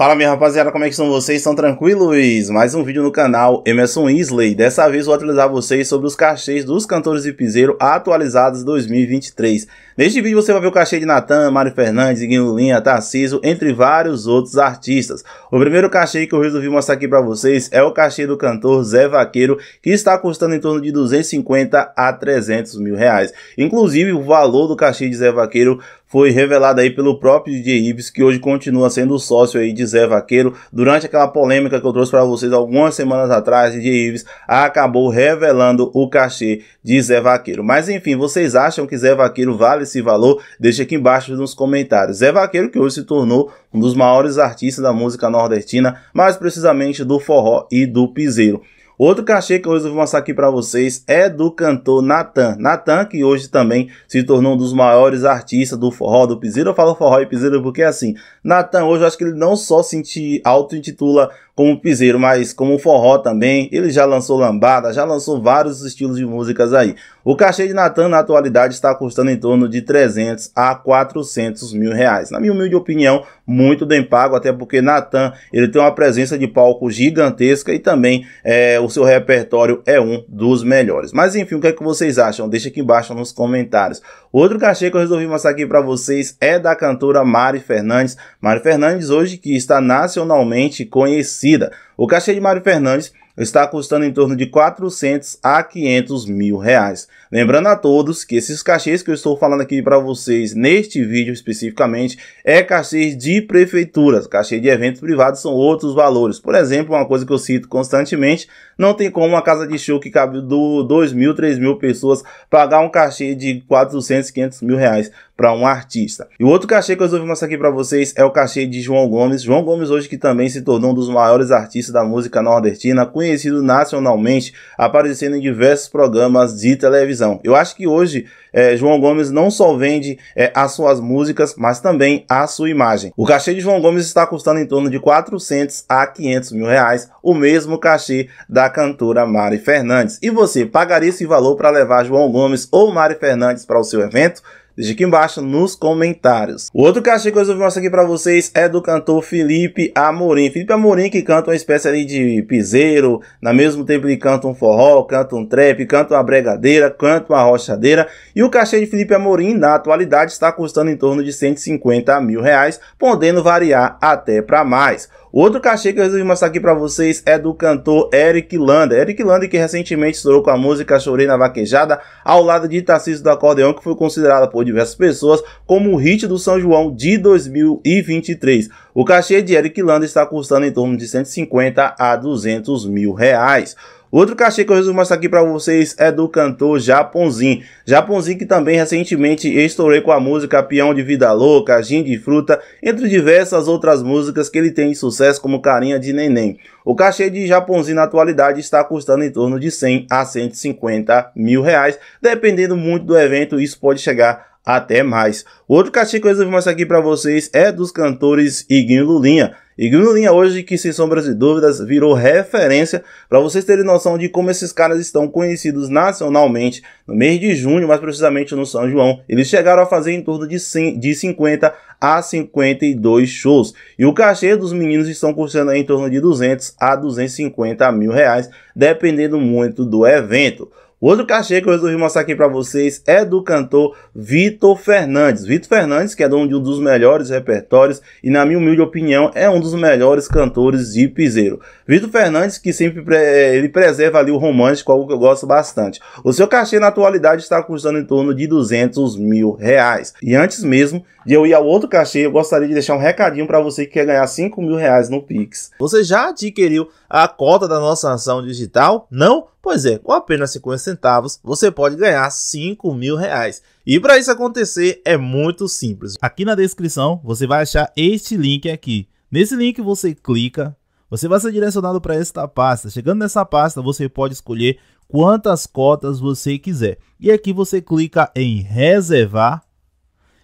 Fala minha rapaziada, como é que estão vocês? Estão tranquilos? Mais um vídeo no canal Emerson Isley. Dessa vez vou atualizar vocês sobre os cachês dos cantores de piseiro atualizados 2023. Neste vídeo você vai ver o cachê de Natan, Mário Fernandes, Guinho Linha, Tarciso, entre vários outros artistas. O primeiro cachê que eu resolvi mostrar aqui para vocês é o cachê do cantor Zé Vaqueiro, que está custando em torno de 250 a 300 mil reais. Inclusive o valor do cachê de Zé Vaqueiro foi revelada aí pelo próprio DJ Ives, que hoje continua sendo sócio aí de Zé Vaqueiro. Durante aquela polêmica que eu trouxe para vocês algumas semanas atrás, DJ Ives acabou revelando o cachê de Zé Vaqueiro. Mas enfim, vocês acham que Zé Vaqueiro vale esse valor? Deixa aqui embaixo nos comentários. Zé Vaqueiro que hoje se tornou um dos maiores artistas da música nordestina, mais precisamente do forró e do piseiro. Outro cachê que hoje eu vou mostrar aqui para vocês é do cantor Natan. Natan, que hoje também se tornou um dos maiores artistas do forró, do piseiro. Eu falo forró e piseiro porque assim, Natan hoje eu acho que ele não só se auto-intitula como piseiro, mas como forró também. Ele já lançou lambada, já lançou vários estilos de músicas aí. O cachê de Natan na atualidade está custando em torno de 300 a 400 mil reais. Na minha humilde opinião, muito bem pago, até porque Natan ele tem uma presença de palco gigantesca e também é, o seu repertório é um dos melhores. Mas enfim, o que é que vocês acham? Deixa aqui embaixo nos comentários. Outro cachê que eu resolvi mostrar aqui para vocês é da cantora Mari Fernandes. Mari Fernandes hoje que está nacionalmente conhecida torcida. O cachê é de Mário Fernandes está custando em torno de 400 a 500 mil reais. Lembrando a todos que esses cachês que eu estou falando aqui para vocês neste vídeo especificamente é cachês de prefeituras, cachê de eventos privados são outros valores. Por exemplo, uma coisa que eu cito constantemente, não tem como uma casa de show que cabe do 2 mil, 3 mil pessoas pagar um cachê de 400, 500 mil reais para um artista. E o outro cachê que eu resolvi mostrar aqui para vocês é o cachê de João Gomes. João Gomes hoje que também se tornou um dos maiores artistas da música nordestina, conhecido nacionalmente, aparecendo em diversos programas de televisão. Eu acho que hoje é, João Gomes não só vende é, as suas músicas, mas também a sua imagem. O cachê de João Gomes está custando em torno de 400 a 500 mil reais, o mesmo cachê da cantora Mari Fernandes. E você, pagaria esse valor para levar João Gomes ou Mari Fernandes para o seu evento? Deixa aqui embaixo nos comentários. O outro cachê que eu resolvi mostrar aqui pra vocês é do cantor Felipe Amorim. Felipe Amorim que canta uma espécie ali de piseiro, na mesmo tempo ele canta um forró, canta um trap, canta uma bregadeira, canta uma rochadeira. E o cachê de Felipe Amorim na atualidade está custando em torno de 150 mil reais, podendo variar até para mais. Outro cachê que eu resolvi mostrar aqui para vocês é do cantor Eric Landa. Eric Landa que recentemente estourou com a música Chorei na Vaquejada, ao lado de Tarcísio do Acordeão, que foi considerada por diversas pessoas como o hit do São João de 2023. O cachê de Eric Landa está custando em torno de 150 a 200 mil reais. Outro cachê que eu resolvi mostrar aqui para vocês é do cantor Japonzinho. Japonzinho que também recentemente estourei com a música Peão de Vida Louca, Gin de Fruta, entre diversas outras músicas que ele tem de sucesso como Carinha de Neném. O cachê de Japonzinho na atualidade está custando em torno de 100 a 150 mil reais, dependendo muito do evento, isso pode chegar até mais. Outro cachê que eu resolvi mostrar aqui para vocês é dos cantores Iguinho Lulinha. E Grunolinha hoje, que sem sombras de dúvidas, virou referência para vocês terem noção de como esses caras estão conhecidos nacionalmente. No mês de junho, mais precisamente no São João, eles chegaram a fazer em torno de, 100, de 50 a 52 shows. E o cachê dos meninos estão custando em torno de 200 a 250 mil reais, dependendo muito do evento. O outro cachê que eu resolvi mostrar aqui para vocês é do cantor Vitor Fernandes. Vitor Fernandes, que é dono de um dos melhores repertórios e, na minha humilde opinião, é um dos melhores cantores de piseiro. Vitor Fernandes, que sempre pre eh, ele preserva ali o romântico, algo que eu gosto bastante. O seu cachê na atualidade está custando em torno de 200 mil reais. E antes mesmo de eu ir ao outro cachê, eu gostaria de deixar um recadinho para você que quer ganhar 5 mil reais no Pix. Você já adquiriu a cota da nossa ação digital? Não? Pois é, com apenas 50 centavos, você pode ganhar 5 mil reais. E para isso acontecer é muito simples. Aqui na descrição você vai achar este link aqui. Nesse link você clica, você vai ser direcionado para esta pasta. Chegando nessa pasta você pode escolher quantas cotas você quiser. E aqui você clica em reservar.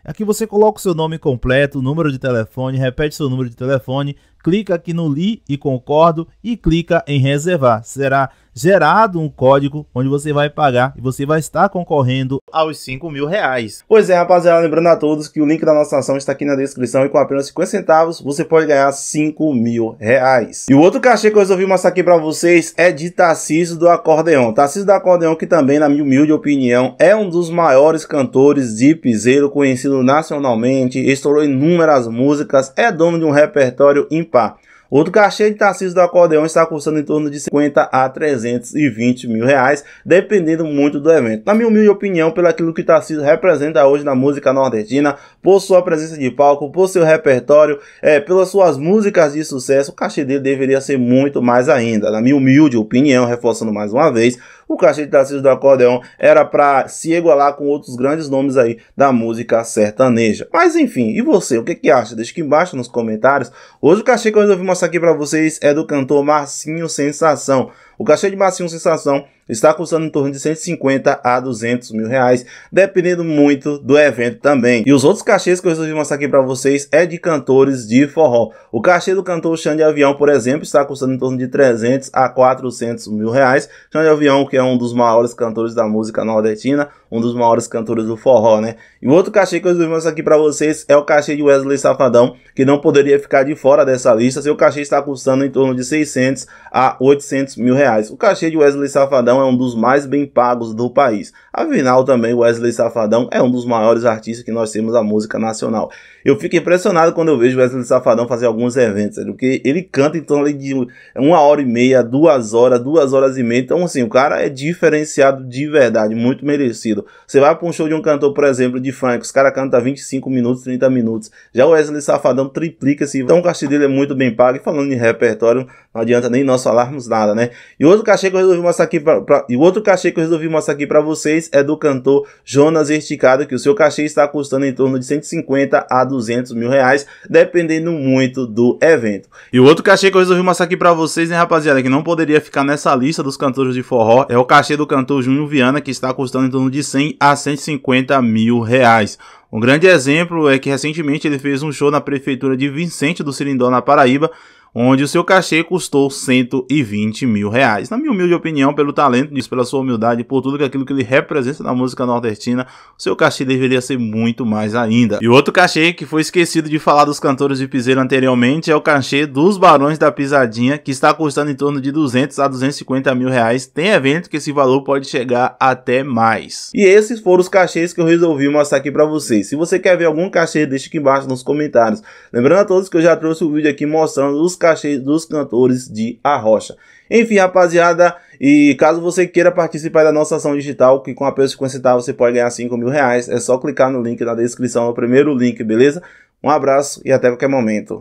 Aqui você coloca o seu nome completo, número de telefone, repete seu número de telefone, clica aqui no Li e Concordo e clica em Reservar. Será gerado um código onde você vai pagar e você vai estar concorrendo aos 5 mil reais. Pois é, rapaziada, lembrando a todos que o link da nossa ação está aqui na descrição e com apenas 50 centavos você pode ganhar 5 mil reais. E o outro cachê que eu resolvi mostrar aqui para vocês é de Tarcísio do Acordeão. Tarcísio do Acordeão que também, na minha humilde opinião, é um dos maiores cantores de piseiro conhecido nacionalmente, estourou inúmeras músicas, é dono de um repertório impactante participar. Outro cachê de Tarcísio do Acordeão está custando em torno de 50 a 320 mil reais, dependendo muito do evento. Na minha humilde opinião, pelo aquilo que Tarcísio representa hoje na música nordestina, por sua presença de palco, por seu repertório, é, pelas suas músicas de sucesso, o cachê dele deveria ser muito mais ainda. Na minha humilde opinião, reforçando mais uma vez, o cachê de Tarcísio do Acordeão era para se igualar com outros grandes nomes aí da música sertaneja. Mas enfim, e você, o que, que acha? Deixa aqui embaixo nos comentários. Hoje o cachê que eu resolvi mostrar aqui para vocês é do cantor Marcinho Sensação. O cachê de Marcinho Sensação está custando em torno de 150 a 200 mil reais, dependendo muito do evento também. E os outros cachês que eu resolvi mostrar aqui para vocês é de cantores de forró. O cachê do cantor Xande Avião, por exemplo, está custando em torno de 300 a 400 mil reais. Xande Avião, que é um dos maiores cantores da música nordestina, um dos maiores cantores do forró, né? E o outro cachê que eu trouxe aqui para vocês é o cachê de Wesley Safadão, que não poderia ficar de fora dessa lista. Seu cachê está custando em torno de 600 a 800 mil reais. O cachê de Wesley Safadão é um dos mais bem pagos do país. Afinal, também Wesley Safadão é um dos maiores artistas que nós temos da música nacional. Eu fico impressionado quando eu vejo Wesley Safadão fazer alguns eventos, porque ele canta em torno de uma hora e meia, duas horas, duas horas e meia. Então, assim, o cara é diferenciado de verdade, muito merecido. Você vai para um show de um cantor, por exemplo, de funk, os caras cantam 25 minutos, 30 minutos. Já o Wesley Safadão triplica-se. Então o cachê dele é muito bem pago. E falando de repertório, não adianta nem nós falarmos nada, né? E outro cachê que eu resolvi mostrar aqui pra, e outro cachê que eu resolvi mostrar aqui para vocês é do cantor Jonas Esticado, que o seu cachê está custando em torno de 150 a 200 mil reais, dependendo muito do evento. E o outro cachê que eu resolvi mostrar aqui para vocês, né, rapaziada, que não poderia ficar nessa lista dos cantores de forró, é o cachê do cantor Júnior Viana, que está custando em torno de 100 a 150 mil reais. Um grande exemplo é que recentemente ele fez um show na prefeitura de Vicente do Cirindó, na Paraíba, onde o seu cachê custou 120 mil reais. Na minha humilde opinião, pelo talento disso, pela sua humildade, por tudo aquilo que ele representa na música nordestina, o seu cachê deveria ser muito mais ainda. E outro cachê que foi esquecido de falar dos cantores de piseiro anteriormente é o cachê dos Barões da Pisadinha, que está custando em torno de 200 a 250 mil reais. Tem evento que esse valor pode chegar até mais. E esses foram os cachês que eu resolvi mostrar aqui para vocês. Se você quer ver algum cachê, deixe aqui embaixo nos comentários. Lembrando a todos que eu já trouxe o um vídeo aqui mostrando os cachê dos cantores de Arrocha. Enfim, rapaziada, e caso você queira participar da nossa ação digital, que com apenas 50 centavos você pode ganhar 5 mil reais, é só clicar no link na descrição, é o primeiro link, beleza? Um abraço e até qualquer momento.